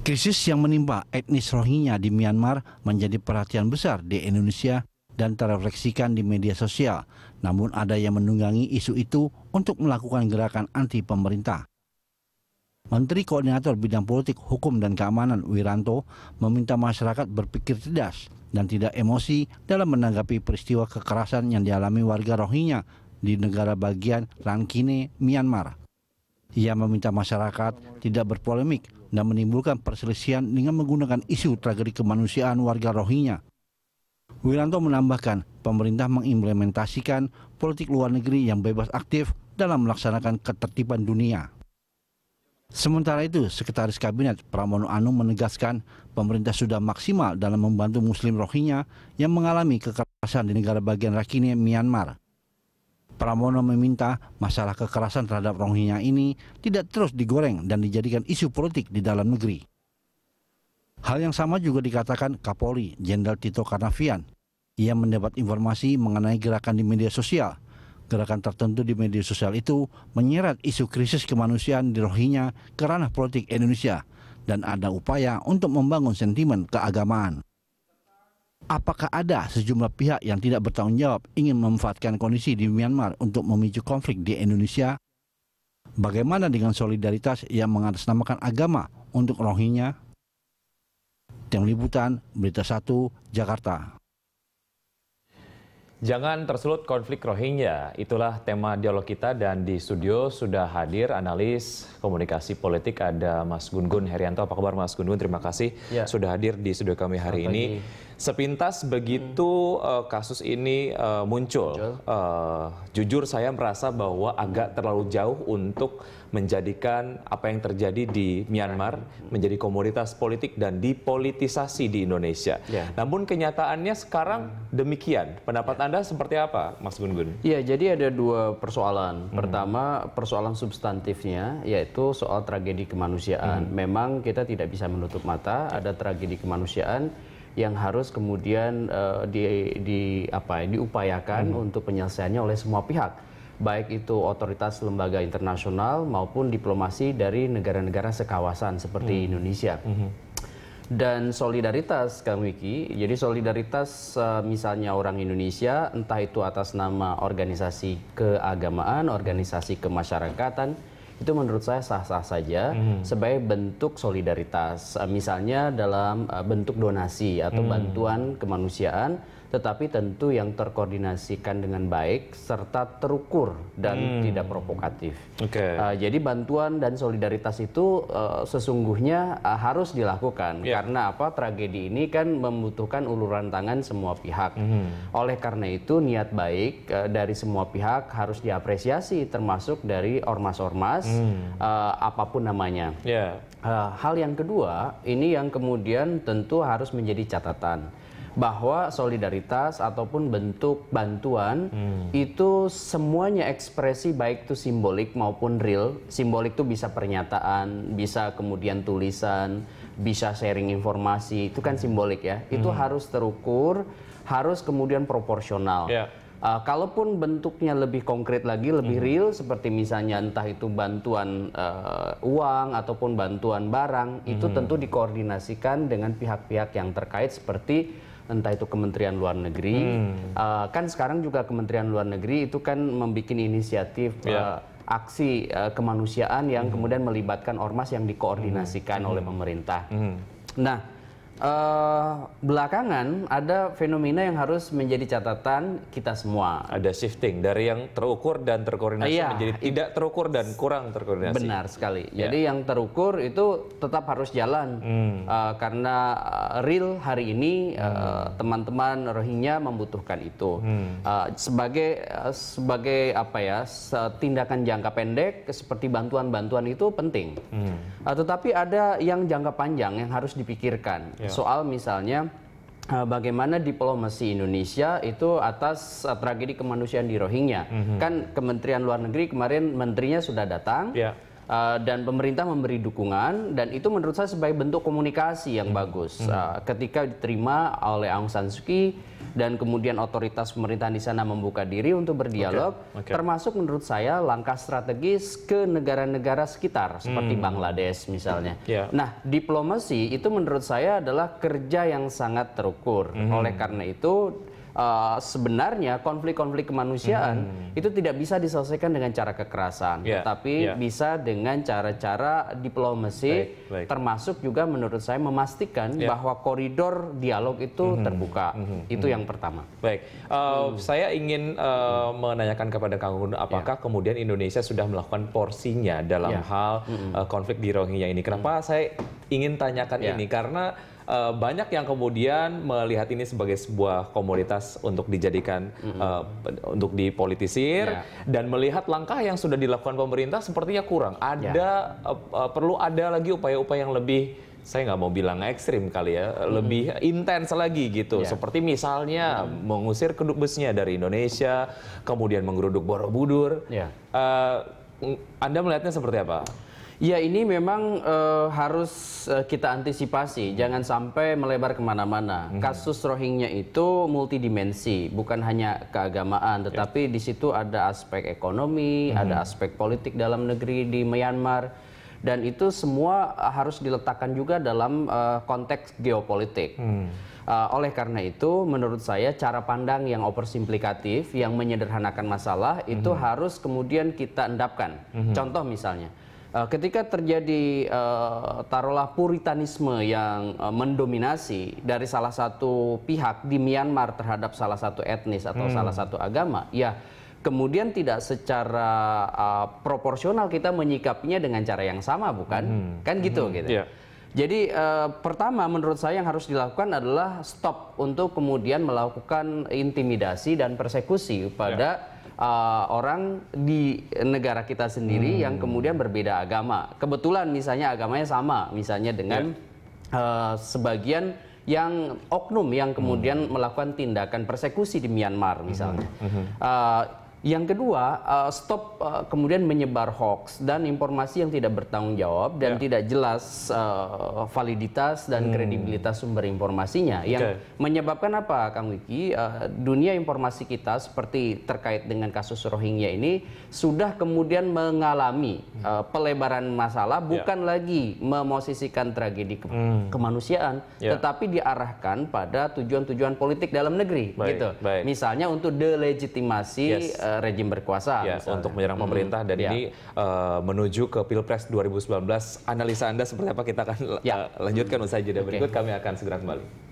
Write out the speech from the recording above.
Krisis yang menimpa etnis Rohingya di Myanmar menjadi perhatian besar di Indonesia dan terefleksikan di media sosial. Namun ada yang menunggangi isu itu untuk melakukan gerakan anti pemerintah. Menteri Koordinator Bidang Politik, Hukum dan Keamanan Wiranto meminta masyarakat berpikir cerdas dan tidak emosi dalam menanggapi peristiwa kekerasan yang dialami warga Rohingya di negara bagian Rankine, Myanmar. Ia meminta masyarakat tidak berpolemik dan menimbulkan perselisihan dengan menggunakan isu tragedi kemanusiaan warga Rohingya. Wiranto menambahkan, pemerintah mengimplementasikan politik luar negeri yang bebas aktif dalam melaksanakan ketertiban dunia. Sementara itu, Sekretaris Kabinet Pramono Anung menegaskan pemerintah sudah maksimal dalam membantu Muslim Rohingya yang mengalami kekerasan di negara bagian Rakhine, Myanmar. Pramono meminta masalah kekerasan terhadap Rohingya ini tidak terus digoreng dan dijadikan isu politik di dalam negeri. Hal yang sama juga dikatakan Kapolri Jenderal Tito Karnavian. Ia mendapat informasi mengenai gerakan di media sosial. Gerakan tertentu di media sosial itu menyeret isu krisis kemanusiaan di Rohingya ke ranah politik Indonesia dan ada upaya untuk membangun sentimen keagamaan. Apakah ada sejumlah pihak yang tidak bertanggung jawab ingin memanfaatkan kondisi di Myanmar untuk memicu konflik di Indonesia? Bagaimana dengan solidaritas yang mengatasnamakan agama untuk Rohingya? Tim Liputan, Berita 1, Jakarta. Jangan tersulut konflik Rohingya, itulah tema dialog kita dan di studio sudah hadir analis komunikasi politik ada Mas Gun Gun Herianto. Apa kabar Mas Gun Gun? Terima kasih ya. sudah hadir di studio kami hari ini. Sepintas begitu hmm. uh, kasus ini uh, muncul, Uh, jujur saya merasa bahwa agak terlalu jauh untuk menjadikan apa yang terjadi di Myanmar menjadi komoditas politik dan dipolitisasi di Indonesia. Ya. Namun kenyataannya sekarang hmm. demikian. Pendapat ya. Anda seperti apa, Mas Gun Gun? Iya, jadi ada dua persoalan. Hmm. Pertama, persoalan substantifnya yaitu soal tragedi kemanusiaan. Hmm. Memang kita tidak bisa menutup mata ada tragedi kemanusiaan yang harus kemudian uh, di, di apa ya, diupayakan hmm. untuk penyelesaiannya oleh semua pihak baik itu otoritas lembaga internasional maupun diplomasi dari negara-negara sekawasan seperti hmm. Indonesia. Hmm. Dan solidaritas, Kang Wiki. Jadi solidaritas uh, misalnya orang Indonesia, entah itu atas nama organisasi keagamaan, organisasi kemasyarakatan, itu menurut saya sah-sah saja hmm. sebagai bentuk solidaritas. Misalnya dalam eh, bentuk donasi atau hmm. bantuan kemanusiaan tetapi tentu yang terkoordinasikan dengan baik serta terukur dan hmm. tidak provokatif. Okay. Uh, eh, jadi bantuan dan solidaritas itu uh, sesungguhnya uh, harus dilakukan yeah. karena apa tragedi ini kan membutuhkan uluran tangan semua pihak. Hmm. Oleh karena itu niat baik uh, dari semua pihak harus diapresiasi termasuk dari ormas-ormas mm. uh, apapun namanya. Yeah. Ya. Uh, hal yang kedua ini yang kemudian tentu harus menjadi catatan bahwa solidaritas ataupun bentuk bantuan hmm. itu semuanya ekspresi baik itu simbolik maupun real. Simbolik itu bisa pernyataan, bisa kemudian tulisan, bisa sharing informasi. Itu kan hmm. simbolik ya. Itu hmm. harus terukur, harus kemudian proporsional. Yeah. Uh, kalaupun bentuknya lebih konkret lagi, lebih hmm. real, seperti misalnya entah itu bantuan uh, uang ataupun bantuan barang, hmm. itu tentu dikoordinasikan dengan pihak-pihak yang terkait seperti entah itu Kementerian Luar Negeri. Hmm. Uh, kan sekarang juga Kementerian Luar Negeri itu kan membuat inisiatif yeah. Ya. uh, aksi uh, kemanusiaan yang hmm. kemudian melibatkan ormas yang dikoordinasikan hmm. oleh pemerintah. Hmm. Nah, uh, belakangan ada fenomena yang harus menjadi catatan kita semua. Ada shifting dari yang terukur dan terkoordinasi iya, menjadi tidak terukur dan kurang terkoordinasi. Benar sekali. Iya. Jadi yang terukur itu tetap harus jalan hmm. uh, karena eh, real hari ini teman-teman hmm. uh, Rohingya membutuhkan itu hmm. uh, sebagai uh, sebagai apa ya tindakan jangka pendek seperti bantuan-bantuan itu penting. Hmm. Uh, tetapi ada yang jangka panjang yang harus dipikirkan. Yeah Iya. soal misalnya eh, bagaimana diplomasi Indonesia itu atas eh, tragedi kemanusiaan di Rohingya. Mm -hmm. Kan Kementerian Luar Negeri kemarin menterinya sudah datang. Yeah Uh, dan pemerintah memberi dukungan dan itu menurut saya sebagai bentuk komunikasi yang hmm. bagus Uh, eh, ketika diterima oleh Aung San Suu Kyi dan kemudian otoritas pemerintah di sana membuka diri untuk berdialog okay. Okay. termasuk menurut saya langkah strategis ke negara-negara sekitar seperti hmm. Bangladesh misalnya. Yeah. Nah, diplomasi itu menurut saya adalah kerja yang sangat terukur. Hmm. Oleh karena itu uh, sebenarnya konflik-konflik kemanusiaan hmm. itu tidak bisa diselesaikan dengan cara kekerasan, yeah. tetapi yeah. bisa dengan cara-cara diplomasi, baik, baik. termasuk juga menurut saya memastikan yeah. bahwa koridor dialog itu hmm. terbuka. Hmm. hmm. Itu yang pertama. Baik, uh, mm. saya ingin uh, menanyakan kepada Kang Gun, apakah yeah. kemudian Indonesia sudah melakukan porsinya dalam yeah. hal hmm. uh, konflik di Rohingya ini? Kenapa mm. saya ingin tanyakan yeah. ini? Karena uh, banyak yang kemudian melihat ini sebagai sebuah komoditas untuk dijadikan mm -hmm. uh, untuk dipolitisir yeah. dan melihat langkah yang sudah dilakukan pemerintah sepertinya kurang. Ya. Ada yeah. uh, eh, uh, perlu ada lagi upaya-upaya yang lebih saya nggak mau bilang ekstrim kali ya, hmm. lebih intens lagi gitu. Yeah. Seperti misalnya hmm. mengusir kedubesnya dari Indonesia, kemudian menggeruduk Borobudur. Yeah. Ya. Uh, anda melihatnya seperti apa? Ya ini memang uh, harus uh, kita antisipasi, jangan sampai melebar kemana-mana. Mm -hmm. Kasus Rohingya itu multidimensi, bukan hanya keagamaan, ya. tetapi yeah. di situ ada aspek ekonomi, mm -hmm. ada aspek politik dalam negeri di Myanmar, dan itu semua harus diletakkan juga dalam uh, konteks geopolitik. Mm. Uh, oleh karena itu, menurut saya cara pandang yang oversimplikatif, yang menyederhanakan masalah itu mm -hmm. harus kemudian kita endapkan. Mm -hmm. Contoh misalnya Eh, ketika terjadi uh, taruhlah puritanisme yang uh, mendominasi dari salah satu pihak di Myanmar terhadap salah satu etnis atau hmm. salah satu agama, ya kemudian tidak secara uh, proporsional kita menyikapinya dengan cara yang sama, bukan? Hmm. Kan gitu, hmm. gitu. Yeah. Jadi eh, pertama menurut saya yang harus dilakukan adalah stop untuk kemudian melakukan intimidasi dan persekusi pada ya uh, orang di negara kita sendiri hmm. yang kemudian berbeda agama. Kebetulan misalnya agamanya sama, misalnya dengan yeah. Ya. uh, sebagian yang oknum yang kemudian hmm. melakukan tindakan persekusi di Myanmar misalnya. Hmm. Hmm. Uh, yang kedua, uh, stop uh, kemudian menyebar hoax dan informasi yang tidak bertanggung jawab dan yeah. tidak jelas uh, validitas dan hmm. kredibilitas sumber informasinya. Okay. Yang menyebabkan apa, Kang Wiki? Uh, dunia informasi kita seperti terkait dengan kasus Rohingya ini sudah kemudian mengalami uh, pelebaran masalah, ya. bukan yeah. lagi memosisikan tragedi ke hmm. kemanusiaan, yeah. tetapi diarahkan pada tujuan-tujuan politik dalam negeri, baik, gitu. Baik. Misalnya untuk delegitimasi. Yes Eh, rejim berkuasa ya, untuk menyerang hmm. pemerintah dan ya. ini uh, menuju ke Pilpres 2019. Analisa Anda seperti apa kita akan ya. Eh, lanjutkan usai jeda okay. berikut kami akan segera kembali.